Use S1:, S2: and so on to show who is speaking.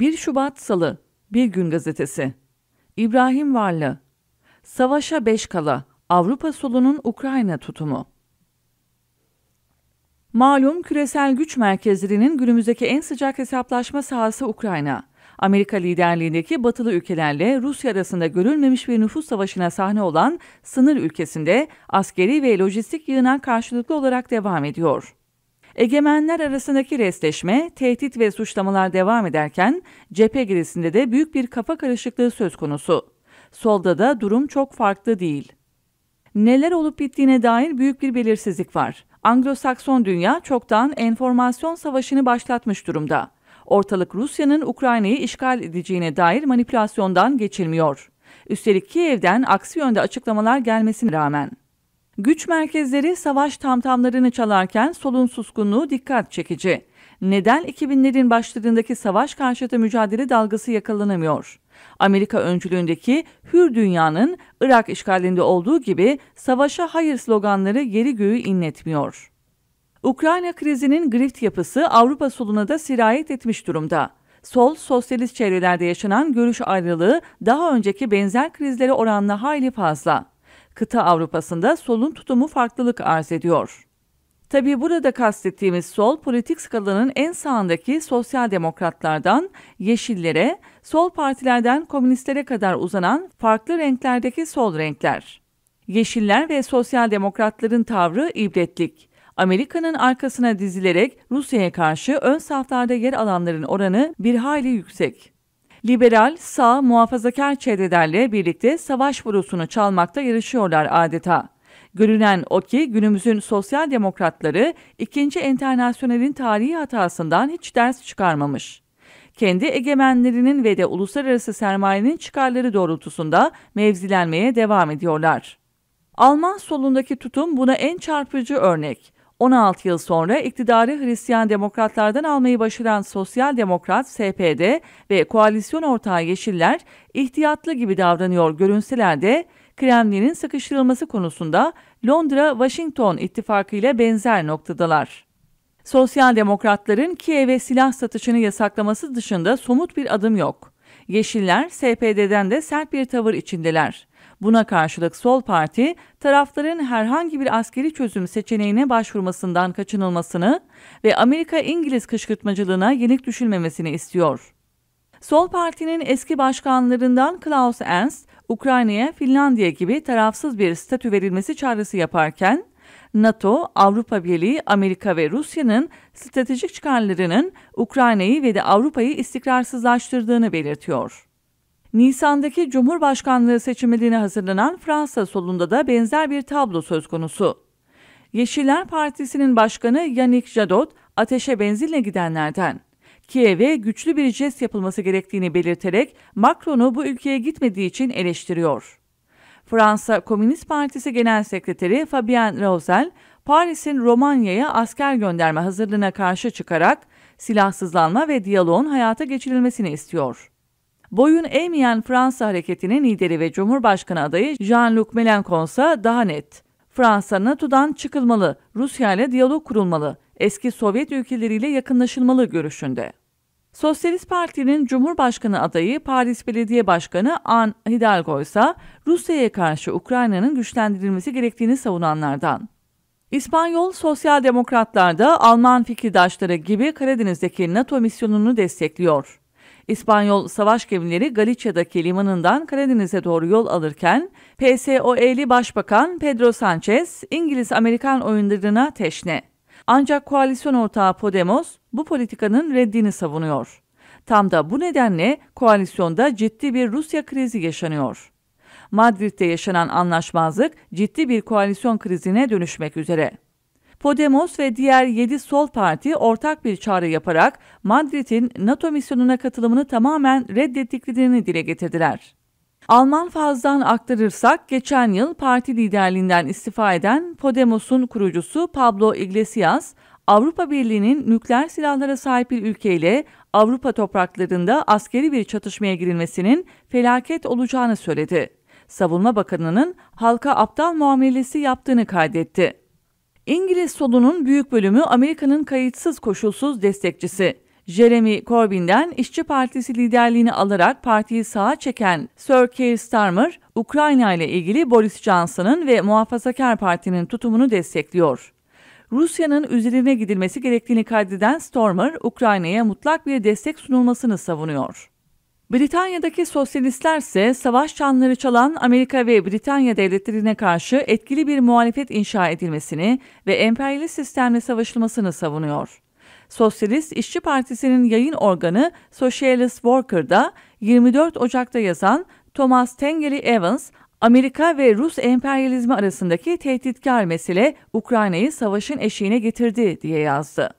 S1: 1 Şubat Salı Bir Gün Gazetesi İbrahim Varlı Savaşa beş kala Avrupa solunun Ukrayna tutumu Malum küresel güç merkezlerinin günümüzdeki en sıcak hesaplaşma sahası Ukrayna. Amerika liderliğindeki batılı ülkelerle Rusya arasında görülmemiş bir nüfus savaşına sahne olan sınır ülkesinde askeri ve lojistik yığınak karşılıklı olarak devam ediyor. Egemenler arasındaki restleşme, tehdit ve suçlamalar devam ederken cephe gerisinde de büyük bir kafa karışıklığı söz konusu. Solda da durum çok farklı değil. Neler olup bittiğine dair büyük bir belirsizlik var. Anglo-Sakson dünya çoktan enformasyon savaşını başlatmış durumda. Ortalık Rusya'nın Ukrayna'yı işgal edeceğine dair manipülasyondan geçilmiyor. Üstelik Kiev'den aksi yönde açıklamalar gelmesine rağmen. Güç merkezleri savaş tamtamlarını çalarken solun suskunluğu dikkat çekici. Neden 2000'lerin başlarındaki savaş karşıtı mücadele dalgası yakalanamıyor? Amerika öncülüğündeki hür dünyanın Irak işgalinde olduğu gibi savaşa hayır sloganları geri göğü inletmiyor. Ukrayna krizinin grift yapısı Avrupa soluna da sirayet etmiş durumda. Sol, sosyalist çevrelerde yaşanan görüş ayrılığı daha önceki benzer krizlere oranla hayli fazla kıta Avrupa'sında solun tutumu farklılık arz ediyor. Tabi burada kastettiğimiz sol politik skalanın en sağındaki sosyal demokratlardan yeşillere, sol partilerden komünistlere kadar uzanan farklı renklerdeki sol renkler. Yeşiller ve sosyal demokratların tavrı ibretlik. Amerika'nın arkasına dizilerek Rusya'ya karşı ön saflarda yer alanların oranı bir hayli yüksek. Liberal, sağ, muhafazakar çevrelerle birlikte savaş vurusunu çalmakta yarışıyorlar adeta. Görünen o ki günümüzün sosyal demokratları ikinci enternasyonelin tarihi hatasından hiç ders çıkarmamış. Kendi egemenlerinin ve de uluslararası sermayenin çıkarları doğrultusunda mevzilenmeye devam ediyorlar. Alman solundaki tutum buna en çarpıcı örnek. 16 yıl sonra iktidarı Hristiyan Demokratlardan almayı başaran Sosyal Demokrat SPD ve koalisyon ortağı Yeşiller ihtiyatlı gibi davranıyor görünseler de Kremlin'in sıkıştırılması konusunda Londra-Washington ittifakı ile benzer noktadalar. Sosyal demokratların Kiev'e silah satışını yasaklaması dışında somut bir adım yok. Yeşiller SPD'den de sert bir tavır içindeler. Buna karşılık Sol Parti tarafların herhangi bir askeri çözüm seçeneğine başvurmasından kaçınılmasını ve Amerika-İngiliz kışkırtmacılığına yenik düşülmemesini istiyor. Sol Parti'nin eski başkanlarından Klaus Ernst, Ukrayna'ya Finlandiya gibi tarafsız bir statü verilmesi çağrısı yaparken, NATO, Avrupa Birliği, Amerika ve Rusya'nın stratejik çıkarlarının Ukrayna'yı ve de Avrupa'yı istikrarsızlaştırdığını belirtiyor. Nisan'daki Cumhurbaşkanlığı seçimlerine hazırlanan Fransa solunda da benzer bir tablo söz konusu. Yeşiller Partisi'nin başkanı Yannick Jadot ateşe benzinle gidenlerden. Kiev'e güçlü bir jest yapılması gerektiğini belirterek Macron'u bu ülkeye gitmediği için eleştiriyor. Fransa Komünist Partisi Genel Sekreteri Fabien Roussel, Paris'in Romanya'ya asker gönderme hazırlığına karşı çıkarak silahsızlanma ve diyaloğun hayata geçirilmesini istiyor. Boyun eğmeyen Fransa hareketinin lideri ve Cumhurbaşkanı adayı Jean-Luc Mélenchon ise daha net. Fransa NATO'dan çıkılmalı, Rusya ile diyalog kurulmalı, eski Sovyet ülkeleriyle yakınlaşılmalı görüşünde. Sosyalist Parti'nin Cumhurbaşkanı adayı Paris Belediye Başkanı Anne Hidalgo ise Rusya'ya karşı Ukrayna'nın güçlendirilmesi gerektiğini savunanlardan. İspanyol Sosyal Demokratlar da Alman fikirdaşları gibi Karadeniz'deki NATO misyonunu destekliyor. İspanyol savaş gemileri Galicia'daki limanından Karadeniz'e doğru yol alırken PSOE'li Başbakan Pedro Sanchez İngiliz-Amerikan oyunlarına teşne. Ancak koalisyon ortağı Podemos bu politikanın reddini savunuyor. Tam da bu nedenle koalisyonda ciddi bir Rusya krizi yaşanıyor. Madrid'de yaşanan anlaşmazlık ciddi bir koalisyon krizine dönüşmek üzere. Podemos ve diğer 7 sol parti ortak bir çağrı yaparak Madrid'in NATO misyonuna katılımını tamamen reddettiklerini dile getirdiler. Alman fazdan aktarırsak geçen yıl parti liderliğinden istifa eden Podemos'un kurucusu Pablo Iglesias, Avrupa Birliği'nin nükleer silahlara sahip bir ülkeyle Avrupa topraklarında askeri bir çatışmaya girilmesinin felaket olacağını söyledi. Savunma Bakanı'nın halka aptal muamelesi yaptığını kaydetti. İngiliz solunun büyük bölümü Amerika'nın kayıtsız koşulsuz destekçisi. Jeremy Corbyn'den İşçi Partisi liderliğini alarak partiyi sağa çeken Sir Keir Starmer, Ukrayna ile ilgili Boris Johnson'ın ve Muhafazakar Parti'nin tutumunu destekliyor. Rusya'nın üzerine gidilmesi gerektiğini kaydeden Stormer, Ukrayna'ya mutlak bir destek sunulmasını savunuyor. Britanya'daki sosyalistler ise savaş çanları çalan Amerika ve Britanya devletlerine karşı etkili bir muhalefet inşa edilmesini ve emperyalist sistemle savaşılmasını savunuyor. Sosyalist İşçi Partisi'nin yayın organı Socialist Worker'da 24 Ocak'ta yazan Thomas Tengeli Evans, Amerika ve Rus emperyalizmi arasındaki tehditkar mesele Ukrayna'yı savaşın eşiğine getirdi diye yazdı.